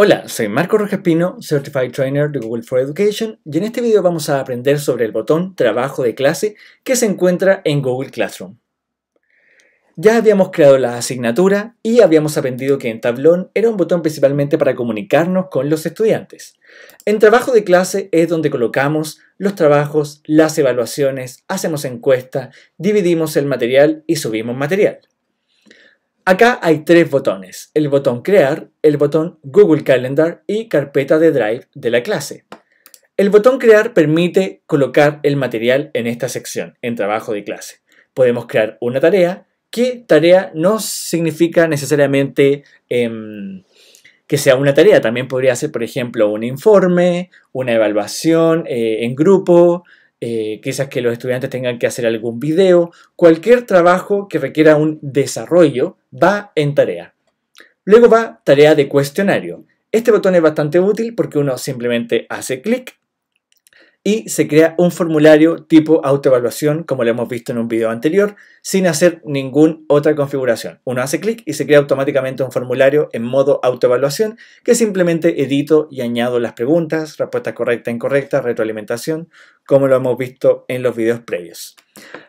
Hola, soy Marco Rojas Pino, Certified Trainer de Google for Education, y en este video vamos a aprender sobre el botón Trabajo de clase que se encuentra en Google Classroom. Ya habíamos creado la asignatura y habíamos aprendido que en tablón era un botón principalmente para comunicarnos con los estudiantes. En trabajo de clase es donde colocamos los trabajos, las evaluaciones, hacemos encuestas, dividimos el material y subimos material. Acá hay tres botones, el botón Crear, el botón Google Calendar y Carpeta de Drive de la clase. El botón Crear permite colocar el material en esta sección, en trabajo de clase. Podemos crear una tarea, que tarea no significa necesariamente em, que sea una tarea. También podría ser, por ejemplo, un informe, una evaluación eh, en grupo, eh, quizás que los estudiantes tengan que hacer algún video, cualquier trabajo que requiera un desarrollo va en tarea. Luego va tarea de cuestionario. Este botón es bastante útil porque uno simplemente hace clic y se crea un formulario tipo autoevaluación como lo hemos visto en un video anterior sin hacer ninguna otra configuración. Uno hace clic y se crea automáticamente un formulario en modo autoevaluación que simplemente edito y añado las preguntas, respuesta correcta, incorrecta, retroalimentación, como lo hemos visto en los videos previos.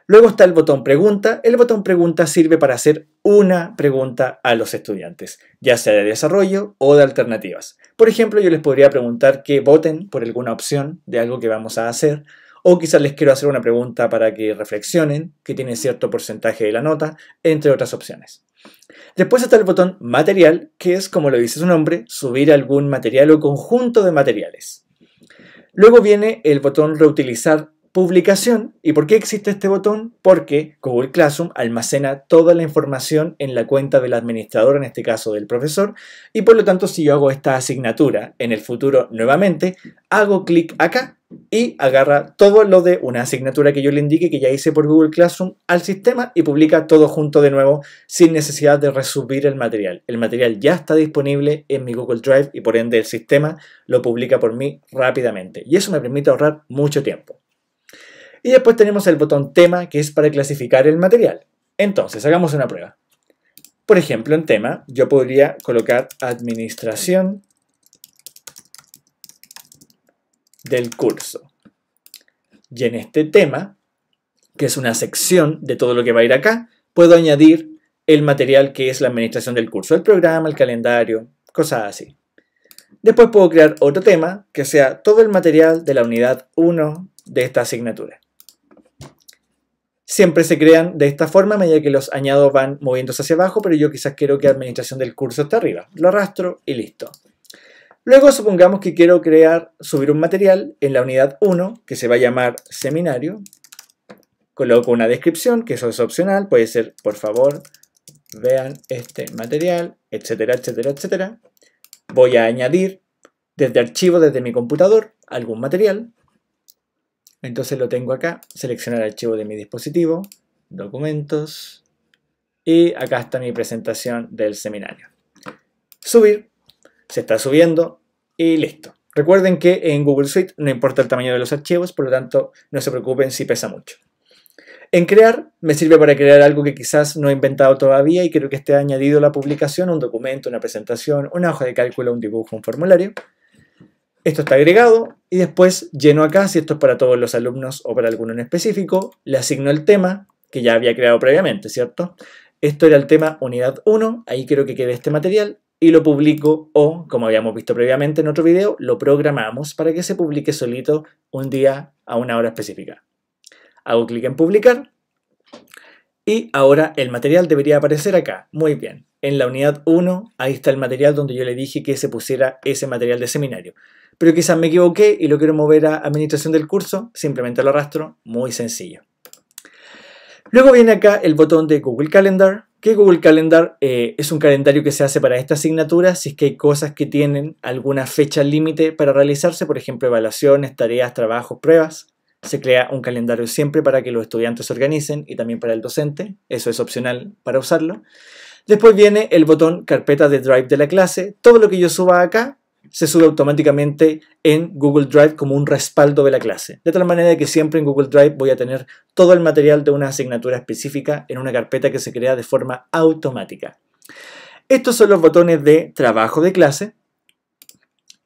Luego está el botón pregunta. El botón pregunta sirve para hacer una pregunta a los estudiantes, ya sea de desarrollo o de alternativas. Por ejemplo, yo les podría preguntar que voten por alguna opción de algo que vamos a hacer, o quizás les quiero hacer una pregunta para que reflexionen, que tiene cierto porcentaje de la nota, entre otras opciones. Después está el botón material, que es, como lo dice su nombre, subir algún material o conjunto de materiales. Luego viene el botón reutilizar publicación. ¿Y por qué existe este botón? Porque Google Classroom almacena toda la información en la cuenta del administrador, en este caso del profesor, y por lo tanto si yo hago esta asignatura en el futuro nuevamente, hago clic acá y agarra todo lo de una asignatura que yo le indique que ya hice por Google Classroom al sistema y publica todo junto de nuevo sin necesidad de resubir el material. El material ya está disponible en mi Google Drive y por ende el sistema lo publica por mí rápidamente y eso me permite ahorrar mucho tiempo. Y después tenemos el botón tema que es para clasificar el material. Entonces, hagamos una prueba. Por ejemplo, en tema yo podría colocar administración del curso. Y en este tema, que es una sección de todo lo que va a ir acá, puedo añadir el material que es la administración del curso, el programa, el calendario, cosas así. Después puedo crear otro tema que sea todo el material de la unidad 1 de esta asignatura. Siempre se crean de esta forma, a medida que los añados van moviéndose hacia abajo, pero yo quizás quiero que administración del curso esté arriba. Lo arrastro y listo. Luego supongamos que quiero crear, subir un material en la unidad 1 que se va a llamar seminario. Coloco una descripción, que eso es opcional, puede ser por favor vean este material, etcétera, etcétera, etcétera. Voy a añadir desde archivo, desde mi computador, algún material. Entonces lo tengo acá, seleccionar archivo de mi dispositivo, documentos, y acá está mi presentación del seminario. Subir, se está subiendo, y listo. Recuerden que en Google Suite no importa el tamaño de los archivos, por lo tanto no se preocupen si pesa mucho. En crear me sirve para crear algo que quizás no he inventado todavía y creo que esté añadido a la publicación, un documento, una presentación, una hoja de cálculo, un dibujo, un formulario. Esto está agregado y después lleno acá, si esto es para todos los alumnos o para alguno en específico, le asigno el tema que ya había creado previamente, ¿cierto? Esto era el tema unidad 1, ahí creo que quede este material, y lo publico o, como habíamos visto previamente en otro video, lo programamos para que se publique solito un día a una hora específica. Hago clic en publicar y ahora el material debería aparecer acá. Muy bien. En la unidad 1, ahí está el material donde yo le dije que se pusiera ese material de seminario. Pero quizás me equivoqué y lo quiero mover a administración del curso, simplemente lo arrastro, muy sencillo. Luego viene acá el botón de Google Calendar, que Google Calendar eh, es un calendario que se hace para esta asignatura si es que hay cosas que tienen alguna fecha límite para realizarse, por ejemplo, evaluaciones, tareas, trabajos, pruebas. Se crea un calendario siempre para que los estudiantes se organicen y también para el docente. Eso es opcional para usarlo. Después viene el botón carpeta de Drive de la clase. Todo lo que yo suba acá se sube automáticamente en Google Drive como un respaldo de la clase. De tal manera que siempre en Google Drive voy a tener todo el material de una asignatura específica en una carpeta que se crea de forma automática. Estos son los botones de trabajo de clase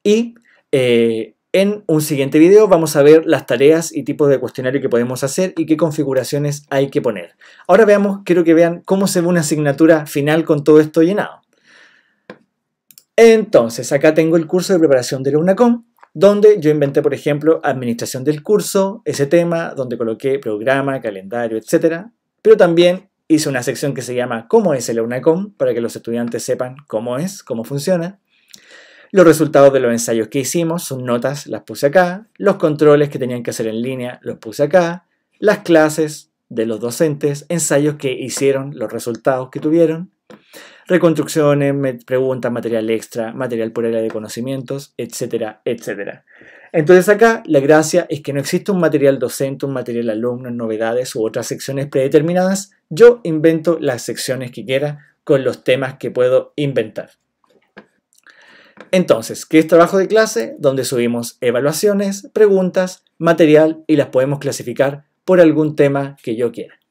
y eh, en un siguiente video vamos a ver las tareas y tipos de cuestionario que podemos hacer y qué configuraciones hay que poner. Ahora veamos, quiero que vean cómo se ve una asignatura final con todo esto llenado. Entonces, acá tengo el curso de preparación de la UNACOM, donde yo inventé, por ejemplo, administración del curso, ese tema, donde coloqué programa, calendario, etc. Pero también hice una sección que se llama ¿Cómo es el UNACOM? para que los estudiantes sepan cómo es, cómo funciona. Los resultados de los ensayos que hicimos, sus notas las puse acá, los controles que tenían que hacer en línea los puse acá, las clases de los docentes, ensayos que hicieron, los resultados que tuvieron, reconstrucciones, preguntas, material extra, material por área de conocimientos, etcétera, etcétera. Entonces acá la gracia es que no existe un material docente, un material alumno, novedades u otras secciones predeterminadas. Yo invento las secciones que quiera con los temas que puedo inventar. Entonces, ¿qué es trabajo de clase? Donde subimos evaluaciones, preguntas, material y las podemos clasificar por algún tema que yo quiera.